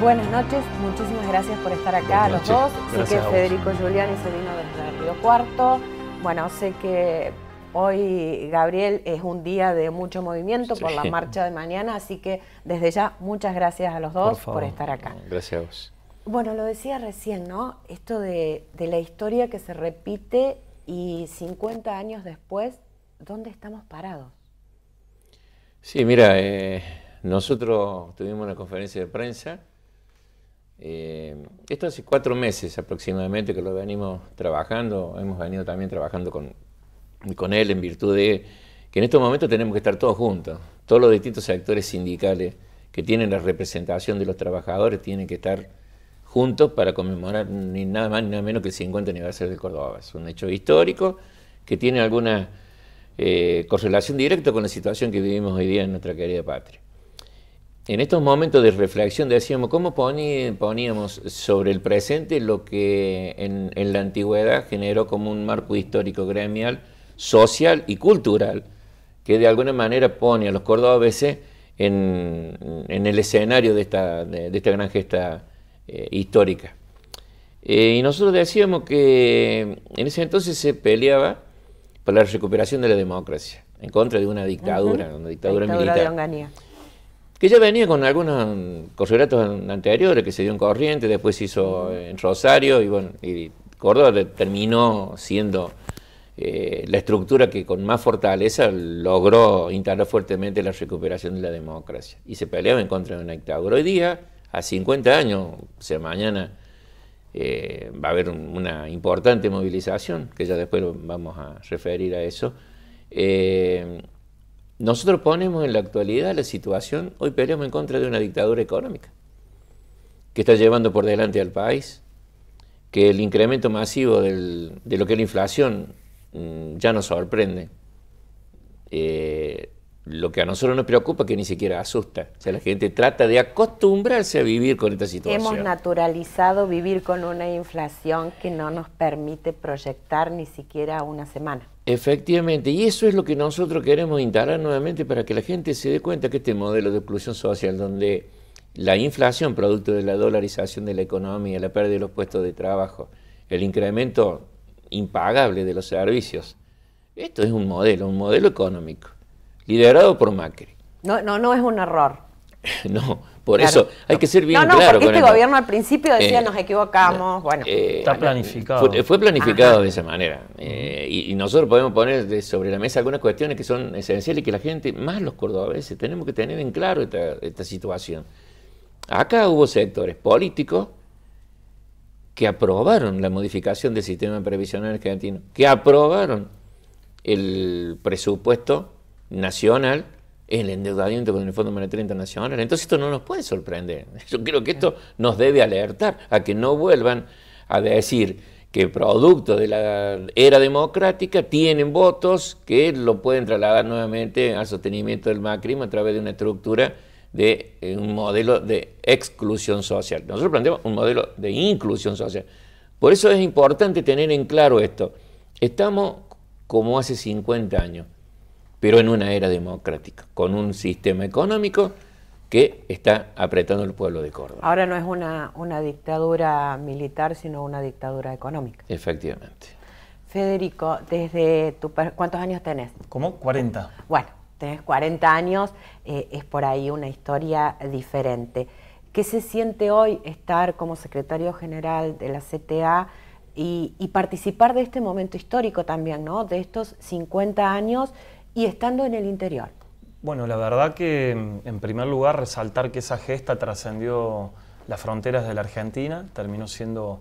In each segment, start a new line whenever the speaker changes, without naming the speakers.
Buenas noches, muchísimas gracias por estar acá a los dos. Gracias sé que Federico Julián y vino desde Río Cuarto. Bueno, sé que hoy, Gabriel, es un día de mucho movimiento por la marcha de mañana, así que desde ya muchas gracias a los dos por, estar acá.
Gracias a vos.
Bueno, lo decía recién, ¿no? Esto de, la historia que se repite y 50 años después, ¿dónde estamos parados?
Sí, mira, eh, nosotros tuvimos una conferencia de prensa esto hace cuatro meses aproximadamente que lo venimos trabajando, hemos venido también trabajando con, con él en virtud de que en estos momentos tenemos que estar todos juntos, todos los distintos actores sindicales que tienen la representación de los trabajadores tienen que estar juntos para conmemorar ni nada más ni nada menos que el 50 aniversario de Córdoba. Es un hecho histórico que tiene alguna eh, correlación directa con la situación que vivimos hoy día en nuestra querida patria. En estos momentos de reflexión decíamos, ¿cómo poníamos sobre el presente lo que en, la antigüedad generó como un marco histórico gremial, social y cultural, que de alguna manera pone a los cordobeses en, el escenario de esta, de, esta gran gesta eh, histórica? Eh, y nosotros decíamos que en ese entonces se peleaba por la recuperación de la democracia, en contra de una dictadura, una dictadura, militar que ya venía con algunos correos anteriores, que se dio en Corrientes, después se hizo en Rosario, y bueno, y Córdoba terminó siendo eh, la estructura que con más fortaleza logró instalar fuertemente la recuperación de la democracia. Y se peleaba en contra de una dictadura. Hoy día, a 50 años, o sea, mañana eh, va a haber una importante movilización, que ya después vamos a referir a eso. Eh, nosotros ponemos en la actualidad la situación, hoy peleamos en contra de una dictadura económica que está llevando por delante al país, que el incremento masivo de lo que es la inflación mm, ya nos sorprende. Eh, lo que a nosotros nos preocupa que ni siquiera asusta. O sea, la gente trata de acostumbrarse a vivir con esta situación. Hemos
naturalizado vivir con una inflación que no nos permite proyectar ni siquiera una semana.
Efectivamente, y eso es lo que nosotros queremos instalar nuevamente para que la gente se dé cuenta que este modelo de exclusión social, donde la inflación, producto de la dolarización de la economía, la pérdida de los puestos de trabajo, el incremento impagable de los servicios, esto es un modelo, un modelo económico, liderado por Macri.
No, no, no es un error.
no, por eso hay que ser bien claro. No, no, porque este gobierno
al principio decía eh, nos equivocamos, bueno. Eh, Está
planificado. Fue,
planificado de esa manera. Eh, y, nosotros podemos poner sobre la mesa algunas cuestiones que son esenciales y que la gente, más los cordobeses, tenemos que tener en claro esta, esta situación. Acá hubo sectores políticos que aprobaron la modificación del sistema previsional argentino, que aprobaron el presupuesto nacional el endeudamiento con el Fondo Monetario Internacional. Entonces esto no nos puede sorprender. Yo creo que esto nos debe alertar a que no vuelvan a decir que producto de la era democrática tienen votos que lo pueden trasladar nuevamente al sostenimiento del macrismo a través de una estructura de eh, un modelo de exclusión social. Nosotros planteamos un modelo de inclusión social. Por eso es importante tener en claro esto. Estamos como hace 50 años pero en una era democrática, con un sistema económico que está apretando al pueblo de Córdoba.
Ahora no es una, una dictadura militar, sino una dictadura económica.
Efectivamente.
Federico, desde tu ¿cuántos años tenés?
Como 40.
Bueno, tenés 40 años, eh, es por ahí una historia diferente. ¿Qué se siente hoy estar como secretario general de la CTA y, participar de este momento histórico también, ¿no? De estos 50 años y estando en el interior?
Bueno, la verdad que en primer lugar resaltar que esa gesta trascendió las fronteras de la Argentina, terminó siendo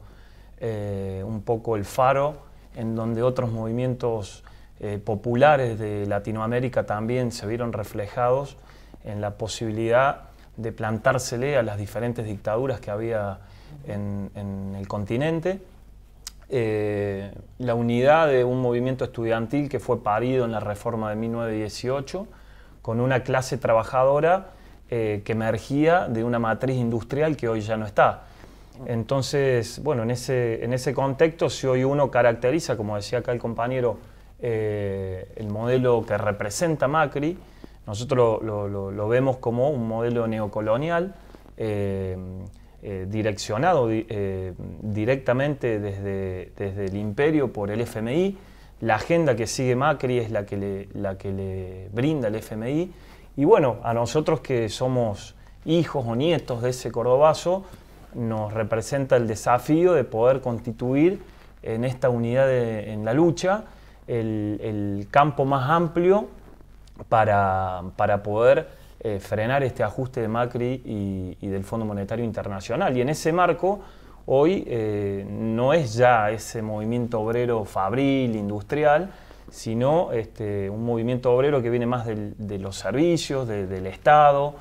eh, un poco el faro en donde otros movimientos eh, populares de Latinoamérica también se vieron reflejados en la posibilidad de plantársele a las diferentes dictaduras que había en el continente. Eh, la unidad de un movimiento estudiantil que fue parido en la reforma de 1918, con una clase trabajadora eh, que emergía de una matriz industrial que hoy ya no está. Entonces, bueno, en ese, en ese contexto, si hoy uno caracteriza, como decía acá el compañero, eh, el modelo que representa Macri, nosotros lo, lo vemos como un modelo neocolonial eh, direccionado eh, directamente desde, desde, el imperio por el FMI. La agenda que sigue Macri es la que le, la que le brinda el FMI. Y bueno, a nosotros que somos hijos o nietos de ese cordobazo, nos representa el desafío de poder constituir en esta unidad en la lucha el, el campo más amplio para, para poder eh, frenar este ajuste de Macri y, del Fondo Monetario Internacional. Y en ese marco, hoy eh, no es ya ese movimiento obrero fabril, industrial, sino este, un movimiento obrero que viene más de los servicios, del Estado,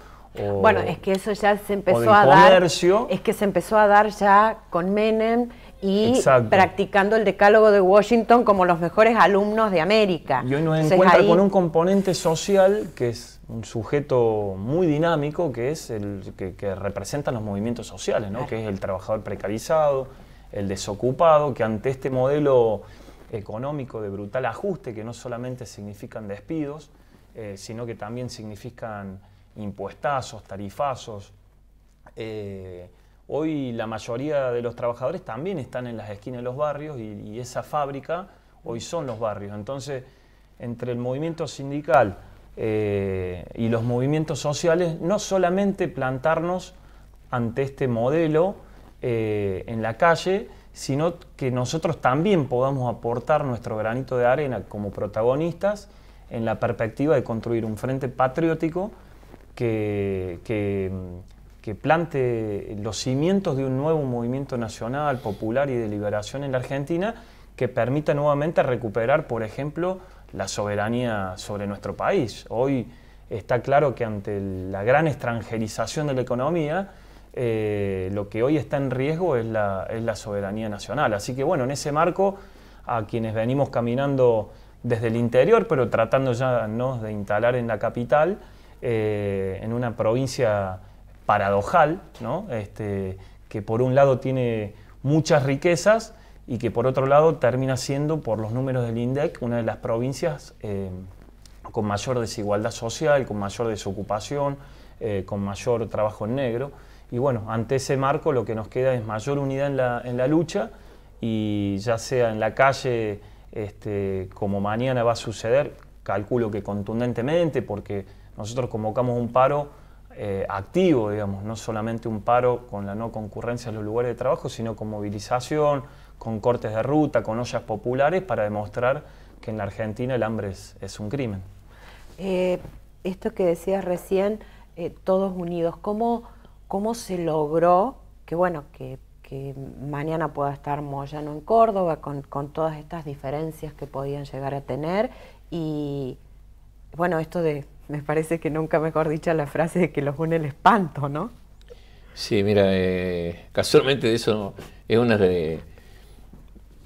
bueno, es
que eso ya se empezó a comercio. dar. Es que se empezó a dar ya con Menem y practicando el decálogo de Washington como los mejores alumnos de América. Y hoy nos encuentra con un
componente social que es un sujeto muy dinámico que es el que, representa representan los movimientos sociales, ¿no? que es el trabajador precarizado, el desocupado, que ante este modelo económico de brutal ajuste, que no solamente significan despidos, eh, sino que también significan impuestazos, tarifazos. Eh, hoy la mayoría de los trabajadores también están en las esquinas de los barrios y esa fábrica hoy son los barrios. Entonces, entre el movimiento sindical, eh, y los movimientos sociales, no solamente plantarnos ante este modelo eh, en la calle, sino que nosotros también podamos aportar nuestro granito de arena como protagonistas en la perspectiva de construir un frente patriótico que, que, que plante los cimientos de un nuevo movimiento nacional, popular y de liberación en la Argentina que permita nuevamente recuperar, por ejemplo, la soberanía sobre nuestro país. Hoy está claro que ante la gran extranjerización de la economía, eh, lo que hoy está en riesgo es la, soberanía nacional. Así que bueno, en ese marco, a quienes venimos caminando desde el interior, pero tratando ya ¿no? de instalar en la capital, eh, en una provincia paradojal, ¿no? este, que por un lado tiene muchas riquezas, y que por otro lado termina siendo, por los números del INDEC, una de las provincias eh, con mayor desigualdad social, con mayor desocupación, eh, con mayor trabajo en negro. Y bueno, ante ese marco lo que nos queda es mayor unidad en la, lucha y ya sea en la calle, este, como mañana va a suceder, calculo que contundentemente, porque nosotros convocamos un paro eh, activo, digamos, no solamente un paro con la no concurrencia en los lugares de trabajo, sino con movilización, con cortes de ruta, con ollas populares, para demostrar que en la Argentina el hambre es, un crimen.
Eh, esto que decías recién, eh, todos unidos, ¿cómo, ¿cómo se logró que, bueno, que, mañana pueda estar Moyano en Córdoba con, todas estas diferencias que podían llegar a tener? Y bueno, esto de, me parece que nunca mejor dicha la frase de que los une el espanto, ¿no?
Sí, mira, eh, casualmente eso es una de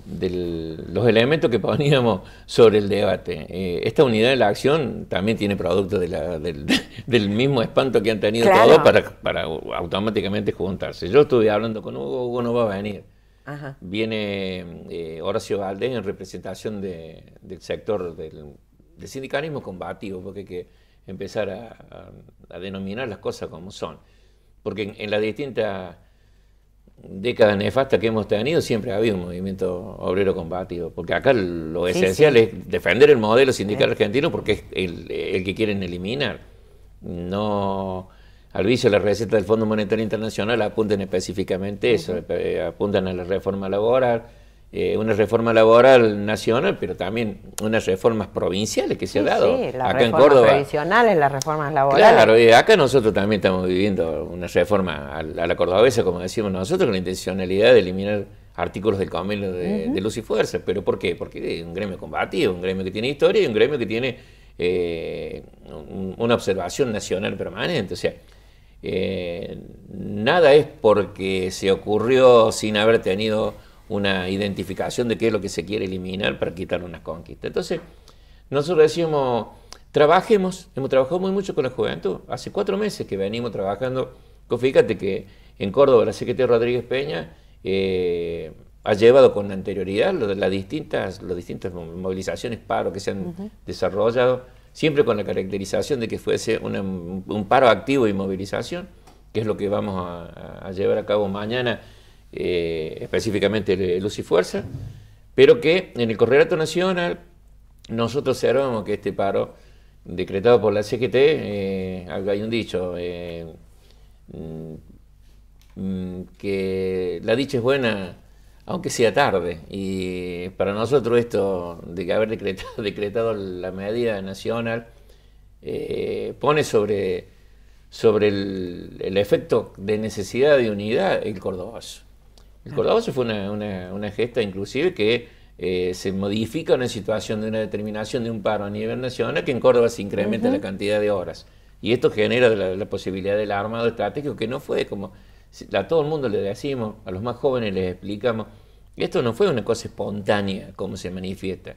de los elementos que poníamos sobre el debate. Eh, esta unidad de la acción también tiene producto de del, mismo espanto que han tenido todos para, para, automáticamente juntarse. Yo estuve hablando con Hugo, Hugo no va a venir. Viene eh, Horacio Valdés en representación del sector del, sindicalismo combativo, porque hay que empezar a, denominar las cosas como son. Porque en, en las distintas décadas nefasta que hemos tenido, siempre ha habido un movimiento obrero combativo porque acá lo esencial es defender el modelo sindical eh. argentino porque es el, que quieren eliminar. No al vicio la receta del Fondo Monetario Internacional apuntan específicamente eso, eh, apuntan a la reforma laboral, eh, una reforma laboral nacional, pero también unas reformas provinciales que se han ha dado sí, acá en Córdoba.
Provinciales, las reformas laborales. Claro,
y acá nosotros también estamos viviendo una reforma a, la cordobesa, como decimos nosotros, con la intencionalidad de eliminar artículos del convenio de, luz y fuerza. ¿Pero por qué? Porque es un gremio combativo, un gremio que tiene historia y un gremio que tiene eh, una observación nacional permanente. O sea, eh, nada es porque se ocurrió sin haber tenido una identificación de qué es lo que se quiere eliminar para quitar unas conquistas. Entonces, nosotros decimos, trabajemos, hemos trabajado muy mucho con la juventud. Hace cuatro meses que venimos trabajando, fíjate que en Córdoba la Secretaría Rodríguez Peña eh, ha llevado con anterioridad las, las distintas, las distintas movilizaciones, paros que se han desarrollado, siempre con la caracterización de que fuese un paro activo y movilización, que es lo que vamos a llevar a cabo mañana eh, específicamente Luz y Fuerza, pero que en el Correlato Nacional nosotros observamos que este paro decretado por la CGT, eh, hay un dicho, eh, mm, mm, que la dicha es buena aunque sea tarde, y para nosotros esto de haber decretado, la medida nacional pone sobre sobre el, efecto de necesidad de unidad el cordobazo Córdoba se fue una, gesta inclusive que eh, se modifica una situación de una determinación de un paro a nivel nacional que en Córdoba se incrementa la cantidad de horas. Y esto genera la, posibilidad del armado estratégico que no fue como a todo el mundo le decimos, a los más jóvenes les explicamos, esto no fue una cosa espontánea como se manifiesta.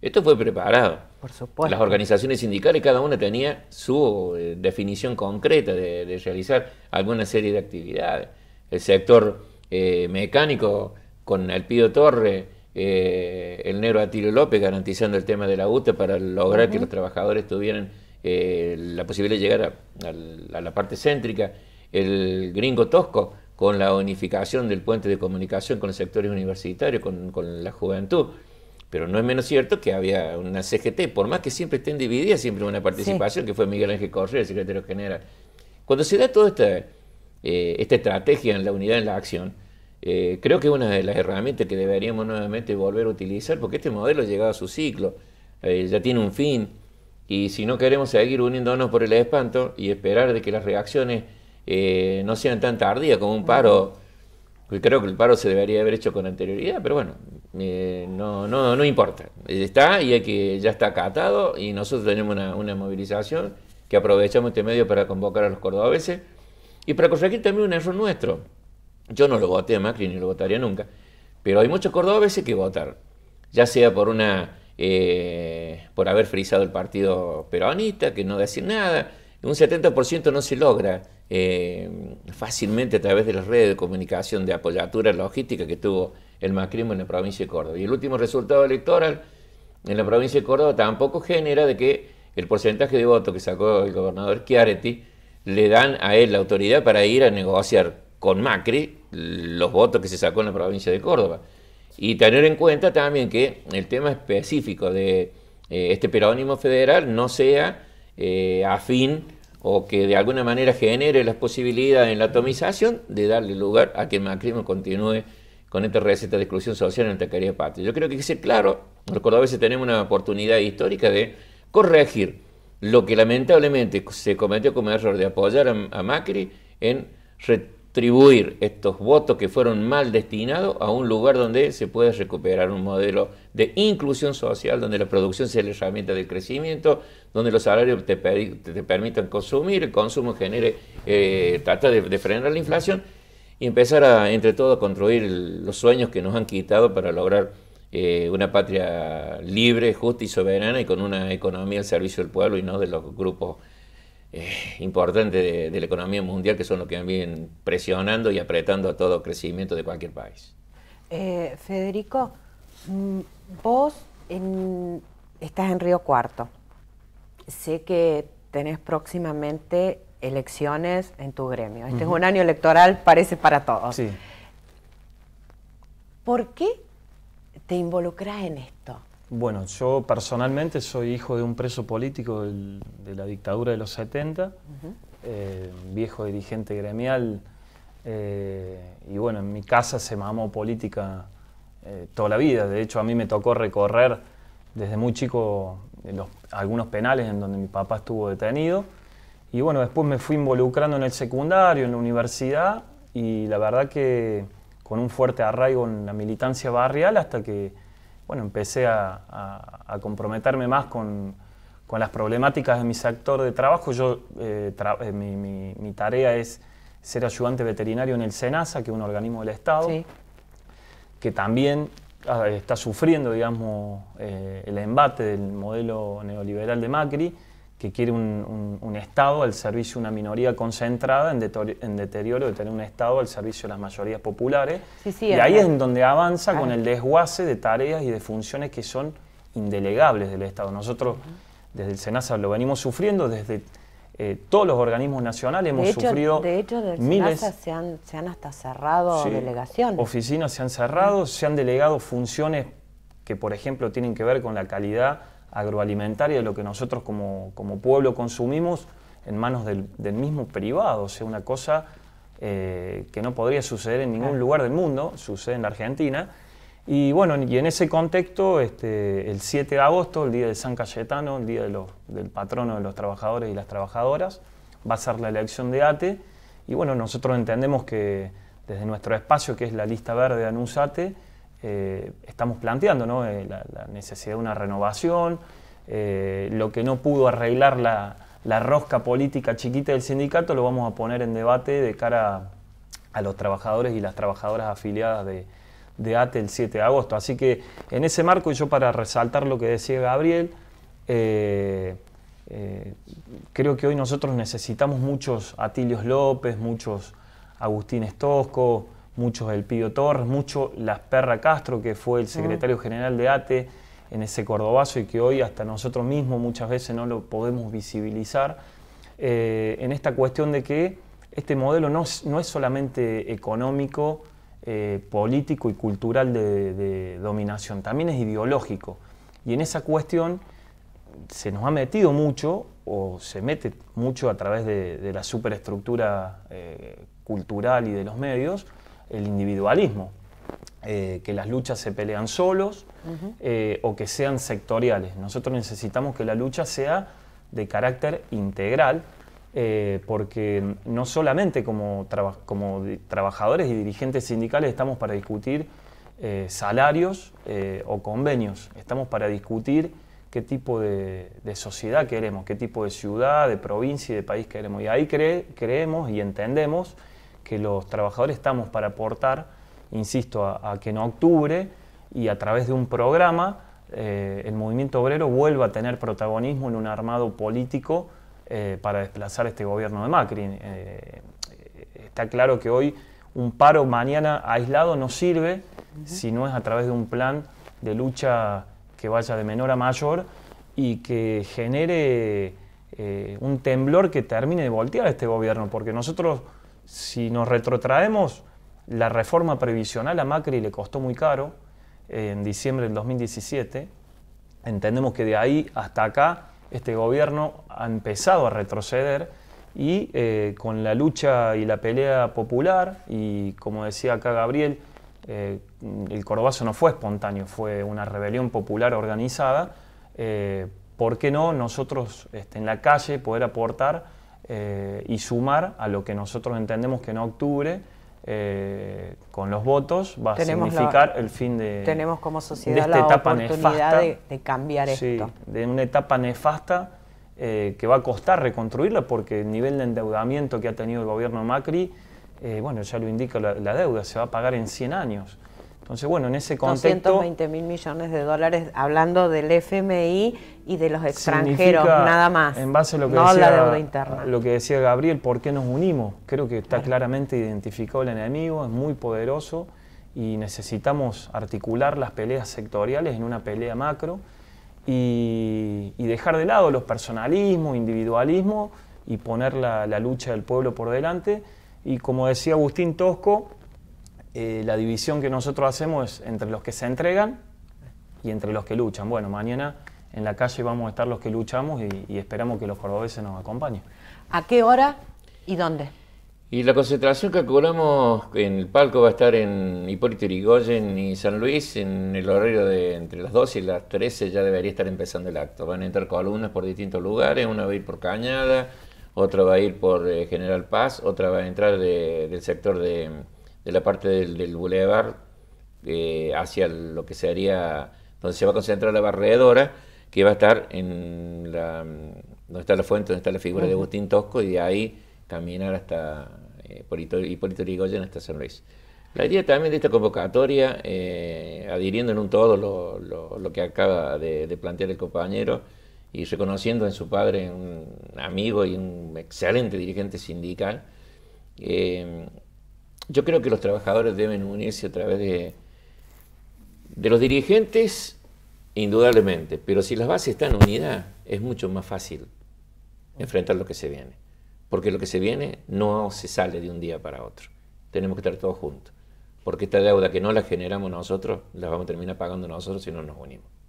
Esto fue preparado.
Por supuesto. Las
organizaciones sindicales, cada una tenía su eh, definición concreta de, de, realizar alguna serie de actividades. El sector eh, mecánico con el Pido Torre, eh, el negro Atilio López garantizando el tema de la UTA para lograr que los trabajadores tuvieran eh, la posibilidad de llegar a, la parte céntrica, el gringo Tosco con la unificación del puente de comunicación con los sectores universitarios, con, la juventud. Pero no es menos cierto que había una CGT, por más que siempre estén divididas, siempre una participación, que fue Miguel Ángel Correa, el secretario general. Cuando se da todo esta eh, esta estrategia en la unidad en la acción, eh, creo que es una de las herramientas que deberíamos nuevamente volver a utilizar, porque este modelo ha llegado a su ciclo, eh, ya tiene un fin, y si no queremos seguir uniéndonos por el espanto y esperar de que las reacciones no sean tan tardías como un paro, creo que el paro se debería haber hecho con anterioridad, pero bueno, no, no, no importa, está y hay que, ya está acatado, y nosotros tenemos una, una movilización que aprovechamos este medio para convocar a los cordobeses. Y para corregir también un error nuestro, yo no lo voté a Macri ni lo votaría nunca, pero hay muchos cordobeses que votaron, ya sea por una eh, por haber frisado el partido peronista, que no decir nada, un 70% no se logra eh, fácilmente a través de las redes de comunicación de apoyatura logística que tuvo el Macri en la provincia de Córdoba. Y el último resultado electoral en la provincia de Córdoba tampoco genera de que el porcentaje de votos que sacó el gobernador Chiaretti le dan a él la autoridad para ir a negociar con Macri los votos que se sacó en la provincia de Córdoba. Y tener en cuenta también que el tema específico de eh, este perónimo federal no sea eh, afín o que de alguna manera genere las posibilidades en la atomización de darle lugar a que Macri continúe con esta receta de exclusión social en el taquería patria. Yo creo que hay que ser claro, los tenemos una oportunidad histórica de corregir lo que lamentablemente se cometió como error de apoyar a, Macri en retribuir estos votos que fueron mal destinados a un lugar donde se puede recuperar un modelo de inclusión social, donde la producción sea la herramienta del crecimiento, donde los salarios te, permitan consumir, el consumo genere, eh, trata de, frenar la inflación y empezar a, entre todo, a construir los sueños que nos han quitado para lograr eh, una patria libre, justa y soberana y con una economía al servicio del pueblo y no de los grupos eh, importantes de, la economía mundial que son los que vienen presionando y apretando a todo crecimiento de cualquier país.
Eh, Federico, mm, vos estás en Río Cuarto. Sé que tenés próximamente elecciones en tu gremio. Este es un año electoral, parece para todos. ¿Por qué te involucras en esto?
Bueno, yo personalmente soy hijo de un preso político de la dictadura de los 70, eh, viejo dirigente gremial, eh, y bueno, en mi casa se mamó política eh, toda la vida. De hecho, a mí me tocó recorrer desde muy chico algunos penales en donde mi papá estuvo detenido. Y bueno, después me fui involucrando en el secundario, en la universidad, y la verdad que con un fuerte arraigo en la militancia barrial hasta que bueno, empecé a, comprometerme más con, las problemáticas de mi sector de trabajo. Yo, eh, eh, mi, tarea es ser ayudante veterinario en el SENASA, que es un organismo del Estado, que también ah, está sufriendo digamos, eh, el embate del modelo neoliberal de Macri que quiere un, Estado al servicio de una minoría concentrada en, deterioro de tener un Estado al servicio de las mayorías populares. y ahí es en donde avanza con ah. el desguace de tareas y de funciones que son indelegables del Estado. Nosotros desde el SENASA lo venimos sufriendo, desde eh, todos los organismos nacionales hemos sufrido De
hecho, miles, SENASA se han, hasta cerrado
delegaciones. Oficinas se han cerrado, se han delegado funciones que, por ejemplo, tienen que ver con la calidad agroalimentaria de lo que nosotros como, pueblo consumimos en manos del, mismo privado. O sea, una cosa eh, que no podría suceder en ningún lugar del mundo, sucede en la Argentina. Y bueno, y en ese contexto, este, el 7 de agosto, el día de San Cayetano, el día del patrono de los trabajadores y las trabajadoras, va a ser la elección de ATE. Y bueno, nosotros entendemos que desde nuestro espacio, que es la lista verde de eh, estamos planteando, eh, la, necesidad de una renovación, eh, lo que no pudo arreglar la, rosca política chiquita del sindicato lo vamos a poner en debate de cara a, los trabajadores y las trabajadoras afiliadas de, de, ATE el 7 de agosto. Así que en ese marco, y yo para resaltar lo que decía Gabriel, creo que hoy nosotros necesitamos muchos Atilios López, muchos Agustín Estosco, muchos el Pío Torres, mucho las Perra Castro, que fue el mm. secretario general de ATE en ese Cordobazo y que hoy hasta nosotros mismos muchas veces no lo podemos visibilizar, eh, en esta cuestión de que este modelo no, es solamente económico, eh, político y cultural de, dominación, también es ideológico. Y en esa cuestión se nos ha metido mucho, o se mete mucho a través de, la superestructura eh, cultural y de los medios, el individualismo, eh, que las luchas se pelean solos eh, o que sean sectoriales. Nosotros necesitamos que la lucha sea de carácter integral, eh, porque no solamente como, trabajadores y dirigentes sindicales estamos para discutir salarios o convenios, estamos para discutir qué tipo de, sociedad queremos, qué tipo de ciudad, de provincia y de país queremos. Y ahí creemos y entendemos que los trabajadores estamos para aportar, insisto, a, que en octubre y a través de un programa eh, el movimiento obrero vuelva a tener protagonismo en un armado político eh, para desplazar este gobierno de Macri. Eh, está claro que hoy un paro mañana aislado no sirve si no es a través de un plan de lucha que vaya de menor a mayor y que genere un temblor que termine de voltear este gobierno, porque nosotros si nos retrotraemos, la reforma previsional a Macri le costó muy caro en diciembre del 2017. Entendemos que de ahí hasta acá este gobierno ha empezado a retroceder y eh, con la lucha y la pelea popular y como decía acá Gabriel, eh, el corobazo no fue espontáneo, fue una rebelión popular organizada. Eh, ¿Por qué no nosotros este, en la calle poder aportar? Eh, y sumar a lo que nosotros entendemos que en octubre, eh, con los votos, va a significar el fin de. Tenemos como sociedad esta la etapa nefasta, de,
cambiar esto.
De una etapa nefasta eh, que va a costar reconstruirla porque el nivel de endeudamiento que ha tenido el gobierno Macri, bueno, ya lo indica la, la deuda, se va a pagar en 100 años. Entonces, bueno, en ese contexto...
220 mil millones de dólares, hablando del FMI y de los extranjeros, nada más. En base a lo que, decía,
lo que decía Gabriel, ¿por qué nos unimos? Creo que está claramente identificado el enemigo, es muy poderoso y necesitamos articular las peleas sectoriales en una pelea macro y, dejar de lado los personalismos, individualismos y poner la lucha del pueblo por delante. Y como decía Agustín Tosco, eh, la división que nosotros hacemos es entre los que se entregan y entre los que luchan. Bueno, mañana en la calle vamos a estar los que luchamos y, esperamos que los cordobeses nos acompañen.
¿A qué hora y dónde?
Y la
concentración que en el palco va a estar en Hipólito Yrigoyen y San Luis, en el horario de entre las 12 y las 13 ya debería estar empezando el acto. Van a entrar columnas por distintos lugares, una va a ir por Cañada, otra va a ir por eh, General Paz, otra va a entrar del sector de de la parte del, del bulevar eh, hacia lo que sería donde se va a concentrar la barredora, que va a estar en la, donde está la fuente, donde está la figura de Agustín Tosco, y de ahí caminar hasta y eh, Hipólito hasta San Luis. La idea también de esta convocatoria, eh, adhiriendo en un todo lo, que acaba de, plantear el compañero y reconociendo en su padre un amigo y un excelente dirigente sindical, yo creo que los trabajadores deben unirse a través de, de los dirigentes, indudablemente, pero si las bases están unidas, es mucho más fácil enfrentar lo que se viene, porque lo que se viene no se sale de un día para otro, tenemos que estar todos juntos, porque esta deuda que no la generamos nosotros, la vamos a terminar pagando nosotros si no nos unimos.